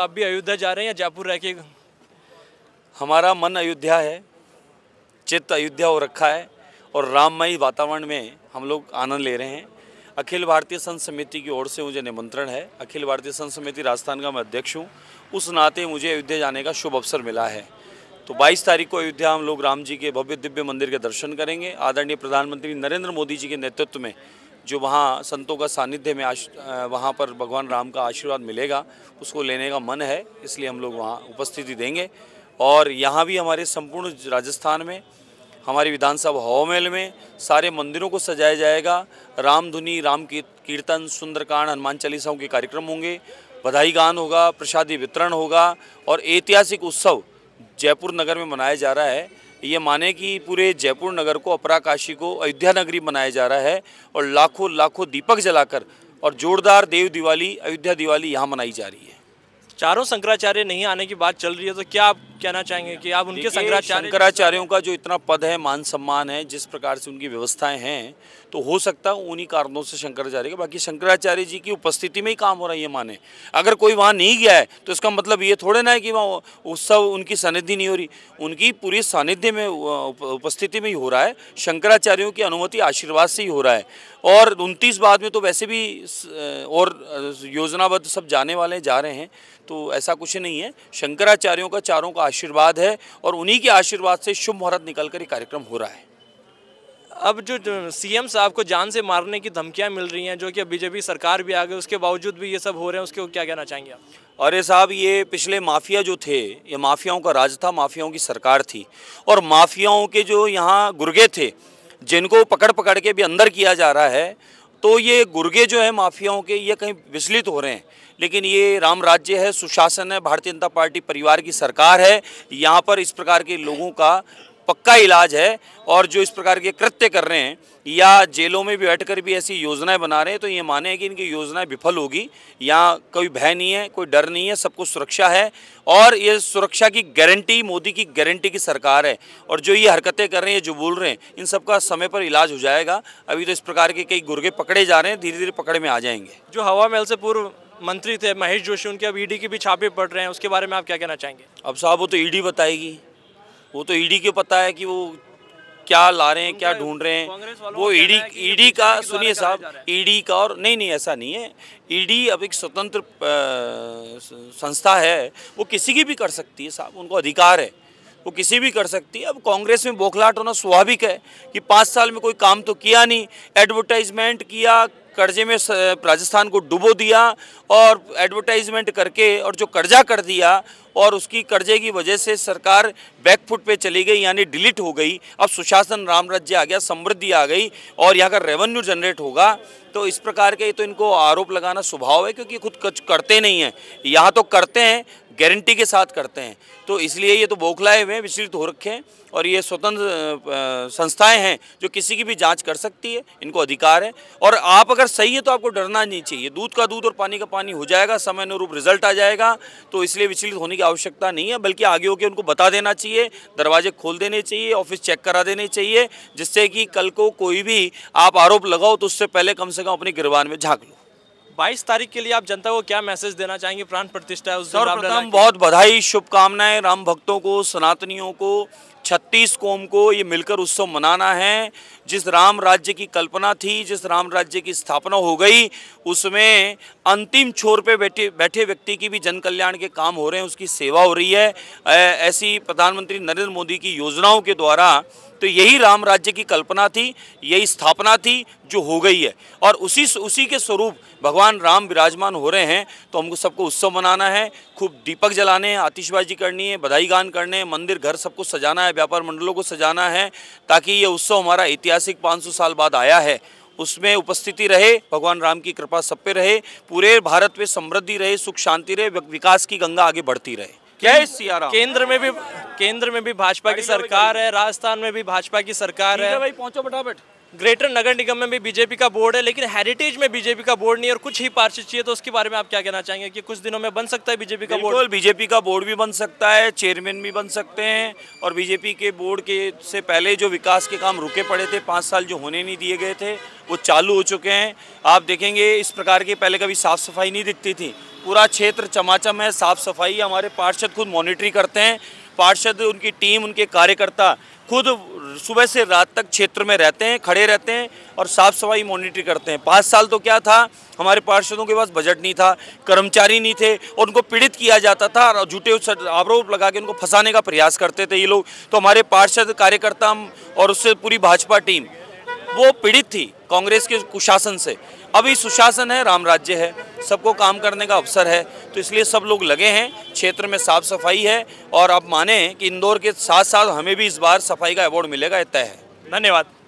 आप भी अयोध्या जा रहे हैं या जयपुर रह के हमारा मन अयोध्या है चित्त अयोध्या हो रखा है और राममयी वातावरण में हम लोग आनंद ले रहे हैं अखिल भारतीय संत समिति की ओर से मुझे निमंत्रण है अखिल भारतीय संत समिति राजस्थान का मैं अध्यक्ष हूँ उस नाते मुझे अयोध्या जाने का शुभ अवसर मिला है तो 22 तारीख को अयोध्या हम लोग राम जी के भव्य दिव्य मंदिर के दर्शन करेंगे आदरणीय प्रधानमंत्री नरेंद्र मोदी जी के नेतृत्व में जो वहाँ संतों का सानिध्य में आश वहाँ पर भगवान राम का आशीर्वाद मिलेगा उसको लेने का मन है इसलिए हम लोग वहाँ उपस्थिति देंगे और यहाँ भी हमारे संपूर्ण राजस्थान में हमारी विधानसभा हवामहल में सारे मंदिरों को सजाया जाएगा राम धुनी राम कीर्तन सुंदरकांड हनुमान चालीसाओं के कार्यक्रम होंगे बधाई गान होगा प्रसादी वितरण होगा और ऐतिहासिक उत्सव जयपुर नगर में मनाया जा रहा है ये माने कि पूरे जयपुर नगर को अपराकाशी को अयोध्या नगरी बनाया जा रहा है और लाखों लाखों दीपक जलाकर और जोरदार देव दिवाली अयोध्या दिवाली यहाँ मनाई जा रही है चारों शंकराचार्य नहीं आने की बात चल रही है तो क्या आप कहना चाहेंगे कि आप उनके शंकराचार्य शंकराचार्यों का जो इतना पद है मान सम्मान है जिस प्रकार से उनकी व्यवस्थाएं हैं तो हो सकता है उन्हीं कारणों से शंकराचार्य का बाकी शंकराचार्य जी की उपस्थिति में ही काम हो रहा है ये माने अगर कोई वहाँ नहीं गया है तो इसका मतलब ये थोड़े ना है कि वहाँ उत्सव उनकी सानिध्य नहीं हो रही उनकी पूरी सानिध्य में उपस्थिति में ही हो रहा है शंकराचार्यों की अनुमति आशीर्वाद से ही हो रहा है और उनतीस बाद में तो वैसे भी और योजनाबद्ध सब जाने वाले जा रहे हैं तो ऐसा कुछ नहीं है शंकराचार्यों का चारों का आशीर्वाद है और उन्हीं के आशीर्वाद से शुभ मुहूर्त निकल कर ये कार्यक्रम हो रहा है अब जो, जो सीएम साहब को जान से मारने की धमकियां मिल रही हैं जो कि बीजेपी सरकार भी आ गई उसके बावजूद भी ये सब हो रहे हैं उसके क्या कहना चाहेंगे आप अरे साहब ये पिछले माफिया जो थे ये माफियाओं का राज था माफियाओं की सरकार थी और माफियाओं के जो यहाँ गुर्गे थे जिनको पकड़ पकड़ के भी अंदर किया जा रहा है तो ये गुर्गे जो है माफियाओं के ये कहीं विचलित हो रहे हैं लेकिन ये राम राज्य है सुशासन है भारतीय जनता पार्टी परिवार की सरकार है यहाँ पर इस प्रकार के लोगों का पक्का इलाज है और जो इस प्रकार के कृत्य कर रहे हैं या जेलों में भी बैठकर भी ऐसी योजनाएं बना रहे हैं तो ये माने कि इनकी योजनाएं विफल होगी यहाँ कोई भय नहीं है कोई डर नहीं है सबको सुरक्षा है और ये सुरक्षा की गारंटी मोदी की गारंटी की सरकार है और जो ये हरकतें कर रहे हैं जो बोल रहे हैं इन सबका समय पर इलाज हो जाएगा अभी तो इस प्रकार के कई गुर्गे पकड़े जा रहे हैं धीरे धीरे पकड़ में आ जाएंगे जो हवा महल से पूर्व मंत्री थे महेश जोशी उनके अब ईडी e के भी छापे पड़ रहे हैं उसके बारे में आप क्या कहना चाहेंगे अब साहब वो तो ईडी e बताएगी वो तो ईडी e को पता है कि वो क्या ला रहे हैं क्या ढूंढ रहे हैं वो ईडी ईडी का e e सुनिए साहब ईडी का और नहीं नहीं ऐसा नहीं है ईडी अब एक स्वतंत्र संस्था है वो किसी की भी कर सकती है साहब उनको अधिकार है वो किसी भी कर सकती है अब कांग्रेस में बौखलाहट होना स्वाभाविक है कि पाँच साल में कोई काम तो किया नहीं एडवर्टाइजमेंट किया कर्जे में राजस्थान को डुबो दिया और एडवर्टाइजमेंट करके और जो कर्जा कर दिया और उसकी कर्जे की वजह से सरकार बैकफुट पे चली गई यानी डिलीट हो गई अब सुशासन राम राज्य आ गया समृद्धि आ गई और यहाँ का रेवेन्यू जनरेट होगा तो इस प्रकार के तो इनको आरोप लगाना स्वभाव है क्योंकि खुद कुछ करते नहीं हैं यहाँ तो करते हैं गारंटी के साथ करते हैं तो इसलिए ये तो बौखलाए हुए हैं विचलित हो रखे हैं और ये स्वतंत्र संस्थाएं हैं जो किसी की भी जांच कर सकती है इनको अधिकार है और आप अगर अगर सही है तो आपको डरना नहीं चाहिए दूध का दूध और पानी का पानी हो जाएगा समय अनुरूप रिजल्ट आ जाएगा तो इसलिए विचलित होने की आवश्यकता नहीं है बल्कि आगे होकर उनको बता देना चाहिए दरवाजे खोल देने चाहिए ऑफिस चेक करा देने चाहिए जिससे कि कल को कोई भी आप आरोप लगाओ तो उससे पहले कम से कम अपने गिरवान में झाँक लो 22 तारीख के लिए आप जनता को क्या मैसेज देना चाहेंगे प्राण प्रतिष्ठा सर्वप्रथम बहुत बधाई शुभकामनाएं राम भक्तों को सनातनियों को छत्तीस कौम को ये मिलकर उत्सव मनाना है जिस राम राज्य की कल्पना थी जिस राम राज्य की स्थापना हो गई उसमें अंतिम छोर पे बैठे बैठे व्यक्ति की भी जन कल्याण के काम हो रहे हैं उसकी सेवा हो रही है ऐसी प्रधानमंत्री नरेंद्र मोदी की योजनाओं के द्वारा तो यही राम राज्य की कल्पना थी यही स्थापना थी जो हो गई है और उसी उसी के स्वरूप भगवान राम विराजमान हो रहे हैं तो हमको सबको उत्सव मनाना है खूब दीपक जलाने हैं आतिशबाजी करनी है बधाई गान करने हैं मंदिर घर सबको सजाना है व्यापार मंडलों को सजाना है ताकि ये उत्सव हमारा ऐतिहासिक 500 साल बाद आया है उसमें उपस्थिति रहे भगवान राम की कृपा सब पे रहे पूरे भारत में समृद्धि रहे सुख शांति रहे विकास की गंगा आगे बढ़ती रहे क्या है सिया केंद्र में भी केंद्र में भी भाजपा की सरकार है राजस्थान में भी भाजपा की सरकार है भाई पहुंचो फटाफट ग्रेटर नगर निगम में भी बीजेपी का बोर्ड है लेकिन हेरिटेज में बीजेपी का बोर्ड नहीं और कुछ ही पार्षद चाहिए तो उसके बारे में आप क्या कहना चाहेंगे कि कुछ दिनों में बन सकता है बीजेपी का बोर्ड बीजेपी का बोर्ड भी बन सकता है चेयरमैन भी बन सकते हैं और बीजेपी के बोर्ड के से पहले जो विकास के काम रुके पड़े थे पाँच साल जो होने नहीं दिए गए थे वो चालू हो चुके हैं आप देखेंगे इस प्रकार के पहले कभी साफ़ सफाई नहीं दिखती थी पूरा क्षेत्र चमाचम है साफ़ सफाई हमारे पार्षद खुद मॉनिटरी करते हैं पार्षद उनकी टीम उनके कार्यकर्ता खुद सुबह से रात तक क्षेत्र में रहते हैं खड़े रहते हैं और साफ सफाई मॉनिटर करते हैं पाँच साल तो क्या था हमारे पार्षदों के पास बजट नहीं था कर्मचारी नहीं थे और उनको पीड़ित किया जाता था और झूठे आरोप लगा के उनको फंसाने का प्रयास करते थे ये लोग तो हमारे पार्षद कार्यकर्ता और उससे पूरी भाजपा टीम वो पीड़ित थी कांग्रेस के कुशासन से अभी सुशासन है राम राज्य है सबको काम करने का अवसर है तो इसलिए सब लोग लगे हैं क्षेत्र में साफ सफाई है और आप माने कि इंदौर के साथ साथ हमें भी इस बार सफाई का अवार्ड मिलेगा तय है धन्यवाद